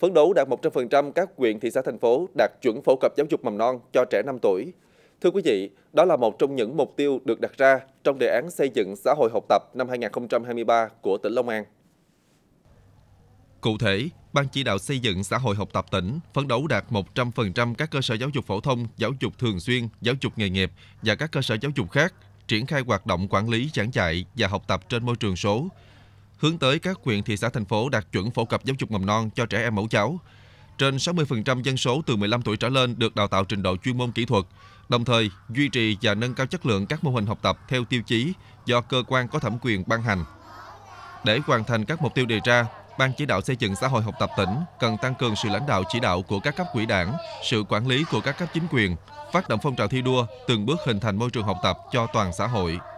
phấn đấu đạt 100% các huyện, thị xã, thành phố đạt chuẩn phổ cập giáo dục mầm non cho trẻ 5 tuổi. Thưa quý vị, đó là một trong những mục tiêu được đặt ra trong đề án xây dựng xã hội học tập năm 2023 của tỉnh Long An. Cụ thể, Ban chỉ đạo xây dựng xã hội học tập tỉnh phấn đấu đạt 100% các cơ sở giáo dục phổ thông, giáo dục thường xuyên, giáo dục nghề nghiệp và các cơ sở giáo dục khác triển khai hoạt động quản lý giảng dạy và học tập trên môi trường số, hướng tới các huyện thị xã thành phố đạt chuẩn phổ cập giáo dục mầm non cho trẻ em mẫu cháu. Trên 60% dân số từ 15 tuổi trở lên được đào tạo trình độ chuyên môn kỹ thuật, đồng thời duy trì và nâng cao chất lượng các mô hình học tập theo tiêu chí do cơ quan có thẩm quyền ban hành. Để hoàn thành các mục tiêu đề ra, Ban chỉ đạo xây dựng xã hội học tập tỉnh cần tăng cường sự lãnh đạo chỉ đạo của các cấp quỹ đảng, sự quản lý của các cấp chính quyền, phát động phong trào thi đua, từng bước hình thành môi trường học tập cho toàn xã hội.